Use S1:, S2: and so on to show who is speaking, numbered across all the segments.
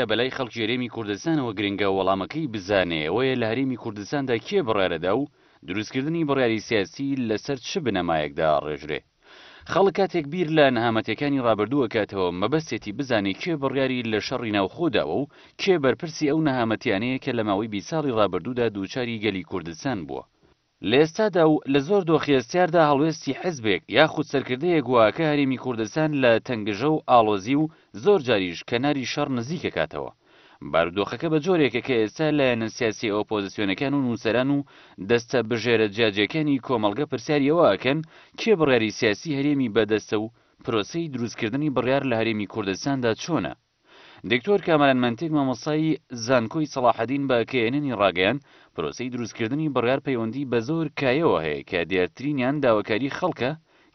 S1: کە بەلای خەڵکی هەرێمی کوردستانەوە گرنگە وەڵامەکەی بزانێ ئەوەیە لە هەرێمی کوردستاندا کێ بڕێرەدا و دروستکردنی بڕیاری سیاسی لەسەر چ بنەمایەکدا ڕێژرێ خەڵک کاتێک بیر لە نەهامەتەکانی ڕابردووە کاتەوە مەبەستێتی بزانێ کێ بڕیاری لە شەڕی ناوخۆداوە و کێ بەرپرسی ئەو نەهامەتیانەیە کە لە ماوەی بی ساڵی ڕابردوودا دووچاری گەلی کوردستان بووە لە ئێستادا و لە زۆر دۆخێستیاردا هەڵوێستی حزبێک یاخود سەرکردەیە گوواکە هەرێمی کوردستان لە تەنگژە و ئالۆزی و زۆر جاریش کەناری شەڕ نزیکە کاتەوە بارودۆخەکە بە جۆرێکە کە ئێستا لایەنە سیاسی ئۆپۆزیسیۆنەکان و نووسەران و دەستە بژێرە جیاجەکانی کۆمەلگە پرسیاریەوەکەن کێ بڕیاری سیاسی هەرێمی بەدەستە و پرۆسی دروستکردنی بڕیار لە هەرێمی کوردستاندا چۆنە دکتۆر کامەران منتێک مامۆسایی زانکۆی سەلاحەدین بەکەێنانی ڕاگەیان پرۆسی دروستکردنی بڕیار پەیوەندی بە زۆر کایەوە هەیە کە دیارترینیان داواکاری خەڵکە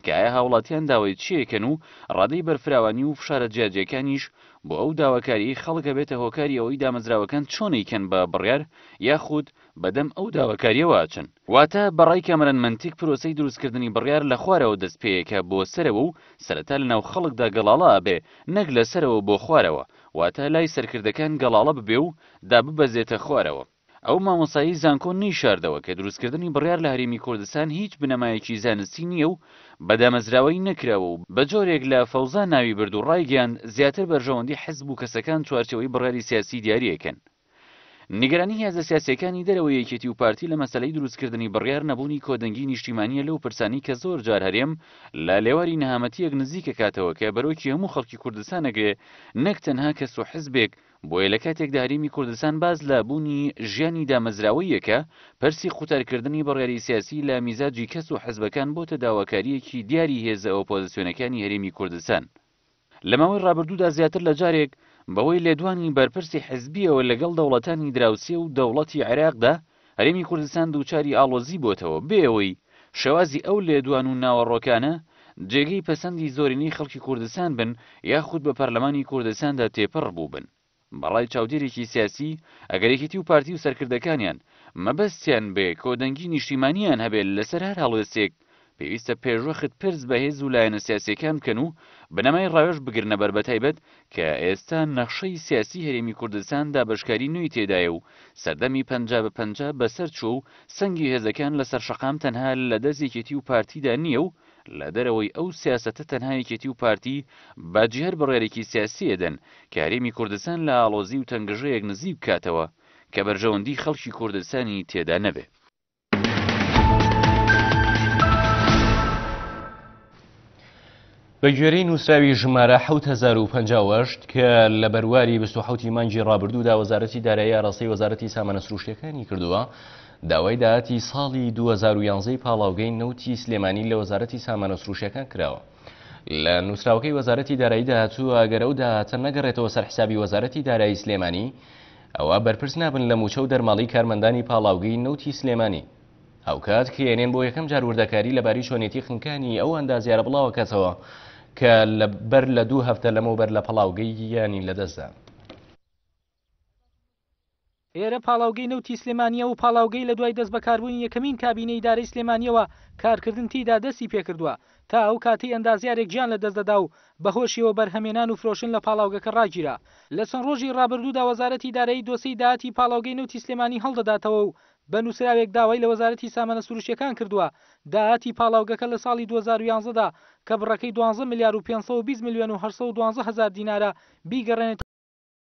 S1: کایە هاوڵاتیان داوای چیەکەن و ڕادەی بەرفراوانی و فشارە جیاجەکانیش بۆ ئەو داواکاری خەڵکە بێتە هۆکاری ئەوەی دامەزراوەکان چۆنیکەن بە بڕیار یاخود بەدەم ئەو داواکاریەوەچن واتە بەڕای کامرن منتیک پرۆسی دروستکردنی بڕیار لە خوارەوە دەست پێیەکە بۆ سەرەوە و سەرەتا لە ناو خەڵکدا گەڵاڵا بێ نەک لەسەرەوە بۆ خوارەوە واتە لای سەرکردەکان گەڵاڵە ببێ و دا ببەزێتە خوارەوە ئەو مامۆسایی زانکۆ نیشاردەوە کە دروستکردنی بڕیار لە هەرێمی کوردستان هیچ بنەمایەکی زانستی نییە و بەدامەزراوی نەکراوە و بە جۆرێک لە فەوزان ناوی بردوو ڕایگەیان زیاتر بەرژەوەندی حەزب و کەسەکان چوارچەوەی بڕیاری سیاسی دیارریەکەن نیگەرانی هێزە سیاسەکانی دەرەوە یەکێتی و پارتی لە مەسلەی دروستکردنی بڕیار نەبوونی کۆدەنگی نیشتیمانیە لەو پرسانی کە زۆر جار هەرێم لە لێواری نەهامەتیەک نزیکە کاتەوە کە بەرۆکی هەموو خەڵکی کوردستانەگرێ نەک تەنها کەس و حزبێک بۆیە لە کاتێک داریمی کوردستان باز لە بوونی ژیانی دامەزراوەیەکە پرسی قوتارکردنی بەڕێری سیاسی لە میزاجی کەس و حزبەکان بۆتە داواکاریەکی دیاری هێزە ئۆپۆزیسیۆنەکانی هەرێمی کوردستان لەماوەی ڕابردوودا زیاتر لە جارێک بەوەی لێدوانی بەرپرسی حزبیەوە لەگەڵ دەوڵەتانی دراوسێ و دەوڵەتی عێراقدا هەرێمی کوردستان دووچاری ئاڵۆزی بۆتەوە بێەوەی شێوازی ئەو لێدوان و ناوەڕۆکانە جێگەی پەسەندی زۆرینی خەڵکی کوردستان بن یاخود بە پەرلەمانی کوردستاندا تێپەڕ بوو بن بەڵای چاودێرێکی سیاسی ئەگەرێکیتی و پارتی و سەرکردەکانیان مەبەستیان بێ کۆدەنگی نیشتیمانیان هەبێت لەسەر هەر هەڵوێستێک پێویستە پێشوەخت پرس بەهێز و لایەنە سیاسەکان بکەن و بنەمای ڕاوێش بگرنە بربەتایبەت کە ئێستا نەخشەی سیاسی هەرێمی کوردستان دابشکاری نوی تێدایە و سەردەمی پ بە پ بەسەر چۆ و سەنگی هێزەکان لەسەر شەقام تەنها لە دەستێکێتی و پارتیدا نییە و لە دەرەوەی ئەو سیاسەتە تەنهایەکێتی و پارتی باجیهر بڕێرێکی سیاسیەدەن کاریمی کوردستان لە ئاڵۆزی و تەنگژەیەک نزیب بکاتەوە کە بەرژەوەندی خەڵکی کوردستانی تێدا نەبێت
S2: بە گوێرەی نووسراوی ژمارە 1950 کە لە بەرواری 1970 مانجی ڕابردوودا وەزارەتی دارایی ڕاستی وەزارەتی سامانە سروشتەکانی کردووە داوای داهاتی ساڵی 2011 پاڵاوگەی نەوتی سلێمانی لە وەزارەتی سامانە سروشەکان کراوە. لە نووسراوەکەی وەزارەتی دارایی داهاتوو ئەگەرە و داهاتە نەگەڕێتەوە سەر حسابی وەزارەتی دارایی سلێمانی ئەوە بەرپرس نابن لە موچە و دەرماڵی کارمەندانی پاڵاوگەی نەوتی سلێمانی. ئەوکات کێنێن بۆ یەکەم جاروردەکاری لەباری شوێنێتی خنکانی ئەو ئەندازیارە بڵاوە کەسەوە. کە بەر لە دوو هەفتە لەمە بەر لە پەڵاوگەی یانی لەدەستدا
S3: ئێرە پاڵاوگەی نەوتی سلێمانیە و پاڵاوگەی لە دوای دەست بەکاربوونی یەکەمین کابینەی دارەی سلێمانیەوە کارکردنتیدا دەستی پێکردووە تا ئەو کاتی ئەندازیارێک گیان لە دەستدەدا و بەهۆشیەوە بەرهەمێنان و فرۆشن لە پاڵاوگەکە ڕاگیرا لە چەند ڕۆژی ڕابردوودا وەزارەتی دارایی دۆسی داهاتی پاڵاوگەی نەوتی سلێمانی هەڵدەداتەوە و بە نووسراوێک داوای لە وەزارەتی سامانە سروشیەکان کردووە داهاتی پاڵاوگەکە لە ساڵی 2011دا کە بڕەکەی 12 میلیار و 520 میلیۆن و 1920 هزار دینارە بیگەڕێنێت